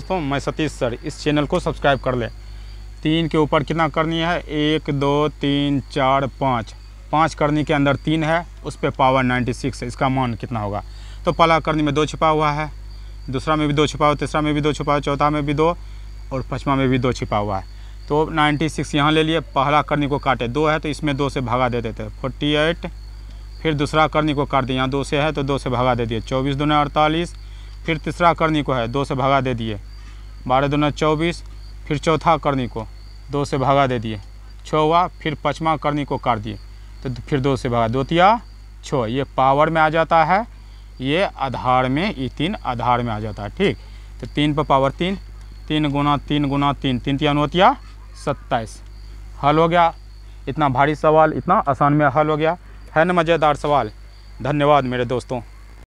दोस्तों मैं सतीश सर इस चैनल को सब्सक्राइब कर लें तीन के ऊपर कितना करनी है एक दो तीन चार पाँच पाँच करनी के अंदर तीन है उस पर पावर नाइन्टी सिक्स है इसका मान कितना होगा तो पहला करनी में दो छिपा हुआ है दूसरा में भी दो छिपा हुआ तीसरा में भी दो छिपा हुआ चौथा में भी दो और पचमा में भी दो छिपा हुआ है तो नाइन्टी सिक्स यहाँ ले लिए पहला करनी को काटे दो है तो इसमें दो से भागा दे देते फोर्टी एट फिर दूसरा करनी को काट दिए यहाँ दो से है तो दो से भागा दे दिए चौबीस दो अड़तालीस फिर तीसरा करनी को है दो से भगा दे दिए बारह दोनों चौबीस फिर चौथा करनी को दो से भगा दे दिए छः हुआ फिर पचमा करनी को काट दिए तो फिर दो से भगा द्वितिया छः ये पावर में आ जाता है ये आधार में ये तीन आधार में आ जाता है ठीक तो तीन पर पावर तीन तीन गुना तीन गुना तीन तीन तीन नोतिया सत्ताईस हल हो गया इतना भारी सवाल इतना आसान में हल हो गया है ना मज़ेदार सवाल धन्यवाद मेरे दोस्तों